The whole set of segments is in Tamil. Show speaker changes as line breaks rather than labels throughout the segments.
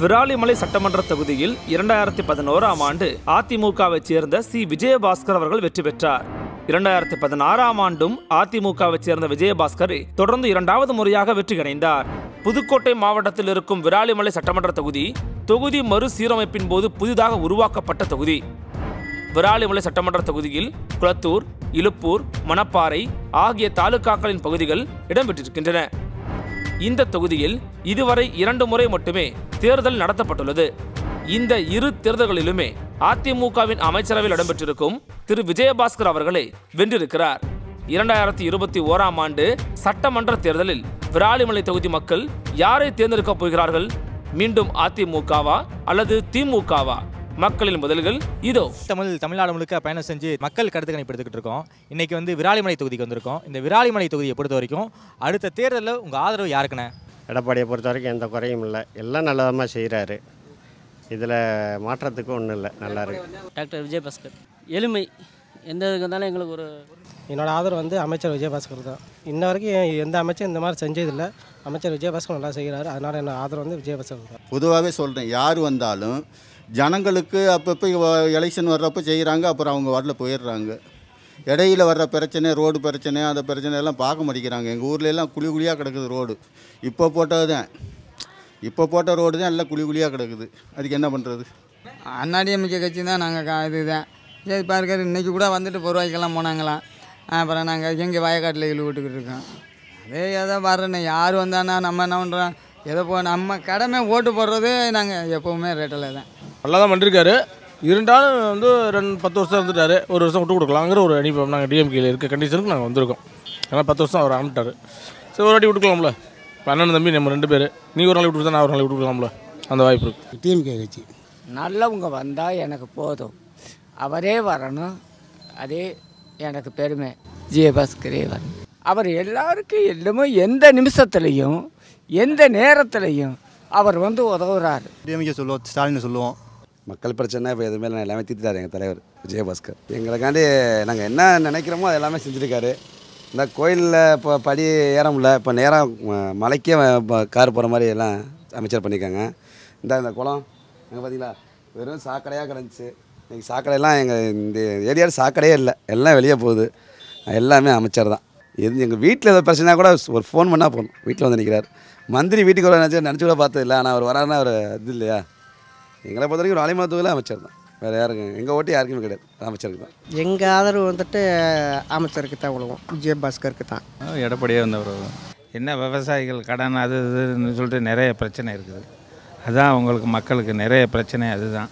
விராலிமலை சட்டமன்ற தொகுதியில் இரண்டாயிரத்தி பதினோராம் ஆண்டு அதிமுகவைச் சேர்ந்த சி விஜயபாஸ்கர் அவர்கள் வெற்றி பெற்றார் இரண்டாயிரத்தி பதினாறாம் ஆண்டும் அதிமுகவைச் சேர்ந்த விஜயபாஸ்கர் தொடர்ந்து இரண்டாவது முறையாக வெற்றி அடைந்தார் புதுக்கோட்டை மாவட்டத்தில் இருக்கும் விராலிமலை சட்டமன்ற தொகுதி தொகுதி மறுசீரமைப்பின் போது புதிதாக உருவாக்கப்பட்ட தொகுதி விராலிமலை சட்டமன்ற தொகுதியில் குளத்தூர் இலுப்பூர் மணப்பாறை ஆகிய தாலுகாக்களின் பகுதிகள் இடம்பெற்றிருக்கின்றன இந்த தொகுதியில் இதுவரை இரண்டு முறை மட்டுமே தேர்தல் நடத்தப்பட்டுள்ளது இந்த இரு தேர்தல்களிலுமே அதிமுகவின் அமைச்சரவையில் இடம்பெற்றிருக்கும் திரு விஜயபாஸ்கர் அவர்களை வென்றிருக்கிறார் இரண்டாயிரத்தி இருபத்தி ஓராம் ஆண்டு சட்டமன்ற தேர்தலில் விராலிமலை தொகுதி மக்கள் யாரை தேர்ந்தெடுக்கப் போகிறார்கள் மீண்டும் அதிமுகவா அல்லது திமுகவா மக்களின் முதல்கள் இதோ தமிழ் தமிழ்நாடு முழுக்க பயணம் செஞ்சு மக்கள் கருத்து கணிப்பு எடுத்துக்கிட்டு இருக்கோம் இன்னைக்கு வந்து விராலிமலை தொகுதிக்கு வந்திருக்கோம் இந்த விராலிமலை தொகுதியை பொறுத்த வரைக்கும் அடுத்த தேர்தலில் உங்கள் ஆதரவு யாருக்குண்ணே எடப்பாடியை பொறுத்த வரைக்கும் எந்த குறையும் இல்லை எல்லாம் நல்லதமாக செய்கிறாரு இதில் மாற்றத்துக்கு ஒன்றும் இல்லை நல்லா இருக்கு டாக்டர் விஜயபாஸ்கர் எளிமை எந்த இதுக்கு இருந்தாலும் எங்களுக்கு ஒரு என்னோடய ஆதரவு வந்து அமைச்சர் விஜயபாஸ்கர் தான் இன்ன வரைக்கும் எந்த அமைச்சர் இந்த மாதிரி செஞ்சதில்லை அமைச்சர் விஜயபாஸ்கர் நல்லா செய்கிறாரு அதனால் என்னோட ஆதரவு வந்து விஜயபாஸ்கர் தான் பொதுவாகவே சொல்கிறேன் யார் வந்தாலும் ஜனங்களுக்கு அப்பப்போ எலெக்ஷன் வர்றப்போ செய்கிறாங்க அப்புறம் அவங்க வரல போயிடுறாங்க இடையில் வர்ற பிரச்சனை ரோடு பிரச்சனை அந்த பிரச்சனை எல்லாம் பார்க்க மாட்டேங்கிறாங்க எங்கள் ஊரில் எல்லாம் குழி குழியாக கிடக்குது ரோடு இப்போ போட்டது தான் இப்போ போட்ட ரோடு தான் எல்லாம் குழி குழியாக கிடக்குது அதுக்கு என்ன பண்ணுறது அண்ணாடி அண்ணாடிஎம்கே கட்சி தான் நாங்கள் கா இது தான் சரி பாருக்காரு இன்றைக்கி கூட வந்துட்டு பொருவாய்க்கெல்லாம் போனாங்களாம் அப்புறம் நாங்கள் எங்கே வயக்காட்டில் இழு விட்டுக்கிட்டு இருக்கோம் அதே ஏதோ வர்றேன்னு யார் வந்தானா நம்ம என்ன பண்ணுறோம் எதை போ நம்ம கடமை ஓட்டு போடுறது நாங்கள் எப்போவுமே ரேட்டில் தான் நல்லா தான் பண்ணிருக்காரு இருந்தாலும் வந்து ரெண்டு பத்து வருஷம் இருந்துட்டார் ஒரு வருஷம் விட்டு கொடுக்கலாங்கிற ஒரு அனுப்பம் நாங்கள் டிஎம்கேயில் இருக்க கண்டிஷனுக்கு நாங்கள் வந்திருக்கோம் ஏன்னா பத்து வருஷம் அவர் ஆமிட்டார் சரி ஒரு வாட்டி விட்டுக்கலாம்ல அண்ணன் தம்பி நம்ம ரெண்டு பேர் நீ ஒரு நாளைக்கு விட்டு நான் ஒரு நாளைக்கு விட்டுக்கலாம்ல அந்த வாய்ப்பு இருக்குது டிஎம்கே கட்சி நல்லவங்க வந்தால் எனக்கு போதும் அவரே வரணும் அதே எனக்கு பெருமை ஜெயபாஸ்கரே வரணும் அவர் எல்லாருக்கும் எல்லாமே எந்த நிமிஷத்துலேயும் எந்த நேரத்துலையும் அவர் வந்து உதவுறாரு டிஎம்கே சொல்லுவோம் ஸ்டாலின் சொல்லுவோம் மக்கள் பிரச்சனை இப்போ எதுவுமே எல்லாமே தீர்த்துட்டார் எங்கள் தலைவர் விஜயபாஸ்கர் எங்களுக்காண்டி நாங்கள் என்ன நினைக்கிறோமோ அது எல்லாமே செஞ்சுருக்காரு இந்த கோயிலில் இப்போ படி ஏற முடியல இப்போ நேரம் மலைக்கே கார் போகிற மாதிரி எல்லாம் அமைச்சர் பண்ணியிருக்காங்க இந்த இந்த குளம் அங்கே பார்த்தீங்களா வெறும் சாக்கடையாக கிடந்துச்சு இன்றைக்கி சாக்கடையெல்லாம் எங்கள் இந்த ஏரியாவில் சாக்கடையே இல்லை எல்லாம் வெளியே போகுது எல்லாமே அமைச்சர் தான் எது எங்கள் வீட்டில் ஏதோ பிரச்சனை கூட ஒரு ஃபோன் பண்ணால் போகணும் வீட்டில் வந்து நினைக்கிறார் மந்திரி வீட்டுக்கு வர நினச்சி நினச்சி கூட பார்த்தது இல்லை ஆனால் அவர் வராருன்னா அவர் இது இல்லையா எங்களை பொறுத்த வரைக்கும் ஒரு அலைமருத்துவத்தில் அமைச்சர் தான் வேறு யாருக்கும் எங்கள் ஓட்டு யாருக்குமே கிடையாது அமைச்சருக்கு தான் எங்கள் ஆதரவு வந்துட்டு அமைச்சருக்கு தான் உழுவும் விஜயபாஸ்கருக்கு தான் எடப்பாடியாக வந்தவர் என்ன விவசாயிகள் கடன் அது இதுன்னு சொல்லிட்டு நிறைய பிரச்சனை இருக்குது அதுதான் அவங்களுக்கு மக்களுக்கு நிறைய பிரச்சனை அதுதான்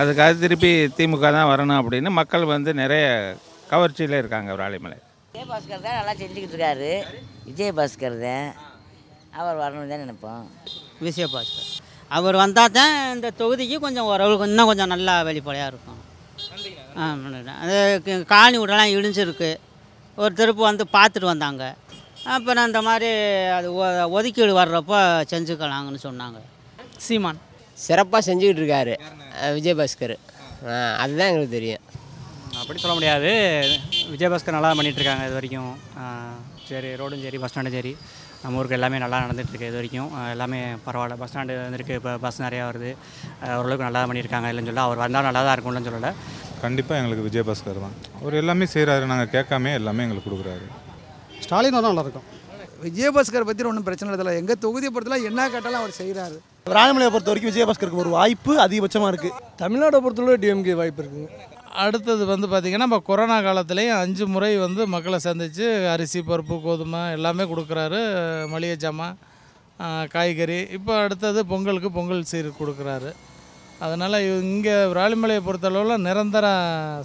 அதுக்காக திருப்பி திமுக தான் வரணும் அப்படின்னு மக்கள் வந்து நிறைய கவர்ச்சியில் இருக்காங்க ஒரு ஆலைமலை விஜயபாஸ்கர் தான் நல்லா செஞ்சுக்கிட்டு இருக்காரு விஜயபாஸ்கர் தான் அவர் வரணும் தான் நினைப்போம் விஜயபாஸ்கர் அவர் வந்தால் தான் இந்த தொகுதிக்கு கொஞ்சம் ஓரளவுக்கு இன்னும் கொஞ்சம் நல்லா வெளிப்படையாக இருக்கும் அது காலனி விடலாம் இடிஞ்சிருக்கு ஒரு திருப்பு வந்து பார்த்துட்டு வந்தாங்க அப்புறம் அந்த மாதிரி அது ஒதுக்கீடு வர்றப்போ செஞ்சுக்கலாங்கன்னு சொன்னாங்க சீமான் சிறப்பாக செஞ்சுக்கிட்டு இருக்காரு விஜயபாஸ்கர் அதுதான் எங்களுக்கு தெரியும் அப்படி சொல்ல முடியாது விஜயபாஸ்கர் நல்லா பண்ணிகிட்ருக்காங்க இது வரைக்கும் சரி ரோடும் சரி பஸ் ஸ்டாண்டும் சரி நம்ம ஊருக்கு எல்லாமே நல்லா நடந்துகிட்ருக்கு இது வரைக்கும் எல்லாமே பரவாயில்ல பஸ் ஸ்டாண்டு வந்துருக்கு இப்போ பஸ் நிறையா வருது ஓரளவுக்கு நல்லா பண்ணியிருக்காங்க இல்லைன்னு சொல்ல அவர் வந்தாலும் நல்லா தான் இருக்கும்னு சொல்லலை கண்டிப்பாக எங்களுக்கு விஜயபாஸ்கர் தான் அவர் எல்லாமே செய்கிறாரு நாங்கள் கேட்காமே எல்லாமே எங்களுக்கு கொடுக்குறாரு ஸ்டாலின் தான் நல்லாயிருக்கும் விஜயபாஸ்கர் பற்றி ஒன்றும் பிரச்சனை இல்லை எங்கள் தொகுதியை பொறுத்தலாம் என்ன கேட்டாலும் அவர் செய்கிறாரு ராஜமலையை பொறுத்த வரைக்கும் விஜயபாஸ்கருக்கு ஒரு வாய்ப்பு அதிகபட்சமாக இருக்குது தமிழ்நாடு பொறுத்தவரை டிஎம்கே வாய்ப்பு இருக்குங்க அடுத்தது வந்து பார்த்திங்கன்னா நம்ம கொரோனா காலத்துலேயும் அஞ்சு முறை வந்து மக்களை சந்தித்து அரிசி பருப்பு கோதுமை எல்லாமே கொடுக்குறாரு மளிகை சாமான் காய்கறி இப்போ அடுத்தது பொங்கலுக்கு பொங்கல் சீர் கொடுக்குறாரு அதனால் இங்கே விராலிமலையை பொறுத்தளவில் நிரந்தர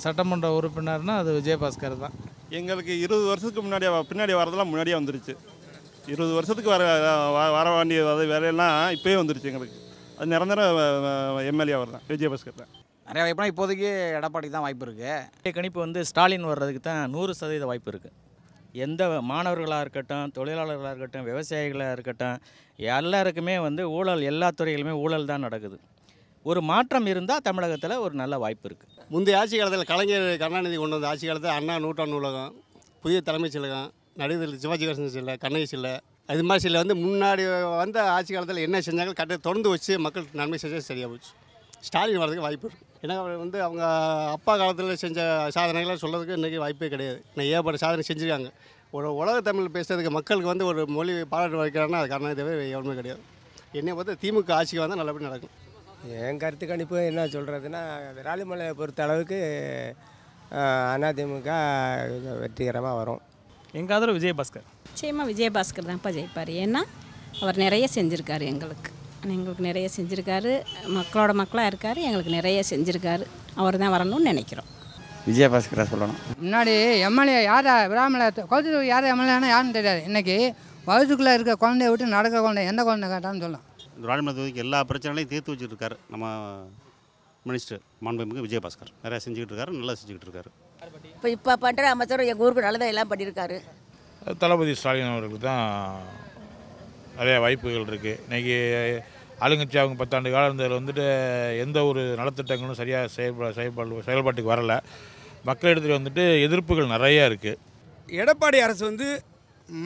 சட்டமன்ற உறுப்பினர்னால் அது விஜயபாஸ்கர் தான் எங்களுக்கு இருபது வருஷத்துக்கு முன்னாடி பின்னாடி வரதெல்லாம் முன்னாடியே வந்துருச்சு இருபது வருஷத்துக்கு வர வர வேண்டிய வேலையெல்லாம் இப்போயே வந்துருச்சு எங்களுக்கு அது நிரந்தர எம்எல்ஏ அவர் தான் விஜயபாஸ்கர் தான் நிறைய வாய்ப்புனா இப்போதைக்கு எடப்பாடிக்கு தான் வாய்ப்பு இருக்குது கணிப்பு வந்து ஸ்டாலின் வர்றதுக்கு தான் நூறு சதவீத வாய்ப்பு இருக்குது எந்த மாணவர்களாக இருக்கட்டும் தொழிலாளர்களாக இருக்கட்டும் விவசாயிகளாக இருக்கட்டும் எல்லாருக்குமே வந்து ஊழல் எல்லா துறையிலுமே ஊழல் தான் நடக்குது ஒரு மாற்றம் இருந்தால் தமிழகத்தில் ஒரு நல்ல வாய்ப்பு இருக்குது முந்தைய ஆட்சி காலத்தில் கலைஞர் கருணாநிதி கொண்டு வந்த ஆட்சி காலத்தில் அண்ணா நூற்றாண்டு நூலகம் புதிய தலைமைச் செயலகம் நடிகர் சிவாஜி கணேசன் சில கண்ணகி சில அது மாதிரி சில வந்து முன்னாடி வந்த ஆட்சி காலத்தில் என்ன செஞ்சாங்க கரெக்டாக தொடர்ந்து வச்சு மக்கள் நன்மை செஞ்சால் சரியாக போச்சு ஸ்டாலின் வர்றதுக்கு வாய்ப்பு இருக்குது ஏன்னா வந்து அவங்க அப்பா காலத்தில் செஞ்ச சாதனைகளை சொல்கிறதுக்கு இன்றைக்கி வாய்ப்பே கிடையாது இன்னும் ஏகப்பட்ட சாதனை செஞ்சுருக்காங்க ஒரு உலக தமிழ் பேசுகிறதுக்கு மக்களுக்கு வந்து ஒரு மொழி பாராட்டு வைக்கிறாங்கன்னா அது காரணம் தேவை எவ்வளவுமே கிடையாது என்னை பார்த்து திமுக ஆட்சிக்கு வந்தால் நல்லபடி நடக்கும் என் கருத்து கணிப்பு என்ன சொல்கிறதுன்னா விராலிமலையை பொறுத்த அளவுக்கு அதிமுக வெற்றிகரமாக வரும் எங்கள் ஆதரவு விஜயபாஸ்கர் நிச்சயமாக விஜயபாஸ்கர் தான்ப்பா ஜெயிப்பார் ஏன்னா அவர் நிறைய செஞ்சுருக்காரு எங்களுக்கு எங்களுக்கு நிறைய செஞ்சுருக்காரு மக்களோட மக்களாக இருக்கார் எங்களுக்கு நிறைய செஞ்சுருக்காரு அவர் தான் வரணும்னு நினைக்கிறோம் விஜயபாஸ்கரா சொல்லணும் முன்னாடி எம்எல்ஏ யார் விராமல குழந்தை யார் எம்எல்ஏனா யாருன்னு தெரியாது இன்றைக்கி வயசுக்குள்ளே இருக்க குழந்தைய விட்டு நடக்கிற குழந்தை எந்த குழந்தை கேட்டான்னு சொல்லலாம் விராமல தொகுதிக்கு எல்லா பிரச்சனைகளையும் தீர்த்து வச்சுருக்காரு நம்ம மினிஸ்டர் மாண்புமிகு விஜயபாஸ்கர் நிறையா செஞ்சுக்கிட்டு இருக்காரு நல்லா செஞ்சுக்கிட்டு இருக்காரு இப்போ இப்போ பண்ணுற அமைச்சர் எங்கள் ஊருக்கு நல்லதாக எல்லாம் பண்ணியிருக்காரு தளபதி ஸ்டாலின் அவர்களுக்கு தான் நிறையா வாய்ப்புகள் இருக்குது இன்றைக்கி ஆளுங்கட்சி அவங்க பத்தாண்டு காலம் இருந்ததில் வந்துட்டு எந்த ஒரு நலத்திட்டங்களும் சரியாக செயல்பட செயல்பாடு செயல்பாட்டுக்கு வரலை மக்களிடத்துல வந்துட்டு எதிர்ப்புகள் நிறையா இருக்குது எடப்பாடி அரசு வந்து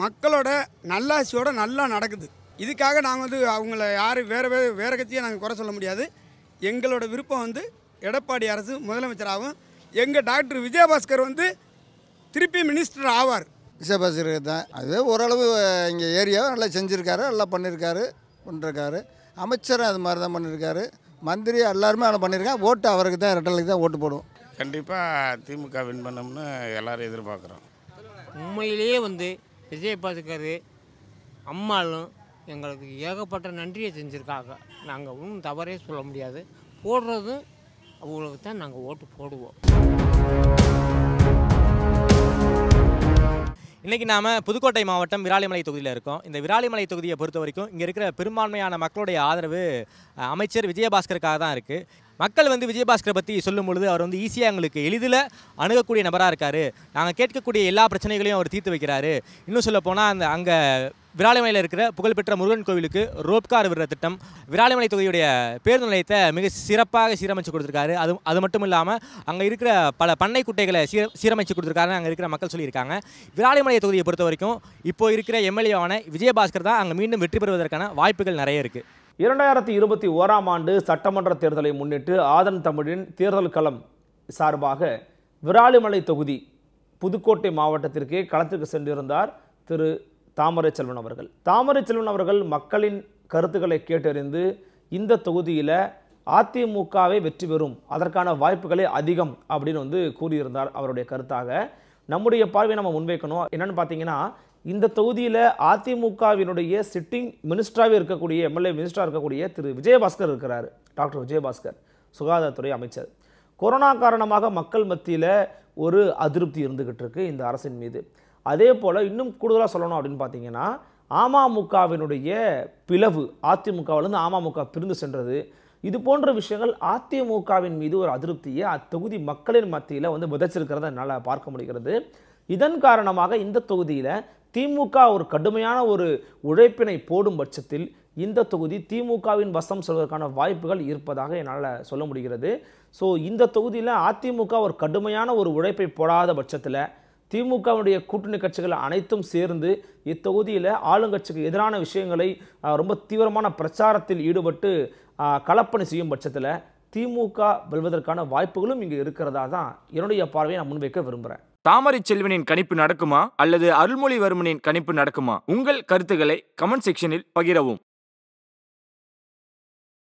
மக்களோட நல்லாட்சியோட நல்லா நடக்குது இதுக்காக நாங்கள் வந்து அவங்கள யாரும் வேறு வேறு வேறு கட்சியை நாங்கள் குறை சொல்ல முடியாது எங்களோட விருப்பம் வந்து எடப்பாடி அரசு முதலமைச்சராகவும் எங்கள் டாக்டர் விஜயபாஸ்கர் வந்து திருப்பி மினிஸ்டர் ஆவார் விஜயபாஸ்கர் தான் அது ஓரளவு எங்கள் ஏரியாவை நல்லா செஞ்சுருக்காரு நல்லா பண்ணியிருக்காரு பண்ணிருக்காரு அமைச்சர் அது மாதிரி தான் பண்ணியிருக்காரு மந்திரி எல்லாருமே அதை பண்ணியிருக்காங்க ஓட்டு அவருக்கு தான் ரெட்டலுக்கு தான் ஓட்டு போடுவோம் கண்டிப்பாக திமுக வின் பண்ணோம்னு எல்லோரும் எதிர்பார்க்குறோம் உண்மையிலேயே வந்து விஜய் பாஸ்கர் அம்மாலும் எங்களுக்கு ஏகப்பட்ட நன்றியை செஞ்சுருக்காங்க நாங்கள் ஒன்றும் தவறே சொல்ல முடியாது போடுறதும் அவங்களுக்கு தான் நாங்கள் ஓட்டு போடுவோம் இன்றைக்கி நாம் புதுக்கோட்டை மாவட்டம் விராலிமலை தொகுதியில் இருக்கோம் இந்த விராலிமலை தொகுதியை பொறுத்த வரைக்கும் இங்கே இருக்கிற பெரும்பான்மையான மக்களுடைய ஆதரவு அமைச்சர் விஜயபாஸ்கருக்காக தான் இருக்குது மக்கள் வந்து விஜயபாஸ்கரை பற்றி சொல்லும் பொழுது அவர் வந்து ஈஸியாக எங்களுக்கு எளிதில் அணுகக்கூடிய நபராக இருக்கார் நாங்கள் கேட்கக்கூடிய எல்லா பிரச்சனைகளையும் அவர் தீர்த்து வைக்கிறார் இன்னும் சொல்ல போனால் அந்த அங்கே விராலிமலையில் இருக்கிற புகழ்பெற்ற முருகன் கோவிலுக்கு ரோப்கார் விடுற திட்டம் விராலிமலை தொகுதியுடைய பேருந்து நிலையத்தை மிக சிறப்பாக சீரமைச்சு கொடுத்துருக்காரு அது அது மட்டும் இல்லாமல் அங்கே இருக்கிற பல பண்ணை குட்டைகளை சீர சீரமைச்சு கொடுத்துருக்காருன்னு அங்கே இருக்கிற மக்கள் சொல்லியிருக்காங்க விராலிமலை தொகுதியை பொறுத்த வரைக்கும் இப்போ இருக்கிற எம்எல்ஏவான விஜயபாஸ்கர் தான் அங்கே மீண்டும் வெற்றி பெறுவதற்கான வாய்ப்புகள் நிறைய இருக்குது இரண்டாயிரத்தி இருபத்தி ஓராம் ஆண்டு சட்டமன்ற தேர்தலை முன்னிட்டு ஆதன் தமிழின் தேர்தல் களம் சார்பாக விராலிமலை தொகுதி புதுக்கோட்டை மாவட்டத்திற்கே களத்திற்கு சென்றிருந்தார் திரு தாமரை செல்வன் அவர்கள் தாமரை செல்வன் அவர்கள் மக்களின் கருத்துக்களை கேட்டறிந்து இந்த தொகுதியில் அதிமுகவே வெற்றி பெறும் அதற்கான வாய்ப்புகளே அதிகம் அப்படின்னு வந்து கூறியிருந்தார் அவருடைய கருத்தாக நம்முடைய பார்வையை நம்ம முன்வைக்கணும் என்னென்னு பார்த்தீங்கன்னா இந்த தொகுதியில் அதிமுகவினுடைய சிட்டிங் மினிஸ்டராகவே இருக்கக்கூடிய எம்எல்ஏ மினிஸ்டராக இருக்கக்கூடிய திரு விஜயபாஸ்கர் இருக்கிறார் டாக்டர் விஜயபாஸ்கர் சுகாதாரத்துறை அமைச்சர் கொரோனா காரணமாக மக்கள் மத்தியில் ஒரு அதிருப்தி இருந்துக்கிட்டு இருக்கு இந்த அரசின் மீது அதே போல் இன்னும் கூடுதலாக சொல்லணும் அப்படின்னு பார்த்தீங்கன்னா அமமுகவினுடைய பிளவு அதிமுகவிலேருந்து அமமுக பிரிந்து சென்றது இது போன்ற விஷயங்கள் அதிமுகவின் மீது ஒரு அதிருப்தியை அத்தொகுதி மக்களின் மத்தியில் வந்து விதைச்சிருக்கிறத என்னால் பார்க்க முடிகிறது இதன் காரணமாக இந்த தொகுதியில் திமுக ஒரு கடுமையான ஒரு உழைப்பினை போடும் பட்சத்தில் இந்த தொகுதி திமுகவின் வசம் செல்வதற்கான வாய்ப்புகள் இருப்பதாக என்னால் சொல்ல முடிகிறது ஸோ இந்த தொகுதியில் அதிமுக ஒரு கடுமையான ஒரு உழைப்பை போடாத பட்சத்தில் திமுகவுடைய கூட்டணி கட்சிகள் அனைத்தும் சேர்ந்து இத்தொகுதியில் ஆளுங்கட்சிக்கு எதிரான விஷயங்களை ரொம்ப தீவிரமான பிரச்சாரத்தில் ஈடுபட்டு கலப்பணி செய்யும் பட்சத்தில் திமுக வெல்வதற்கான வாய்ப்புகளும் இங்கே இருக்கிறதா தான் என்னுடைய பார்வையை நான் முன்வைக்க விரும்புகிறேன் தாமரை செல்வனின் கணிப்பு நடக்குமா அல்லது அருள்மொழிவர்மனின் கணிப்பு நடக்குமா உங்கள் கருத்துக்களை கமெண்ட் செக்ஷனில் பகிரவும்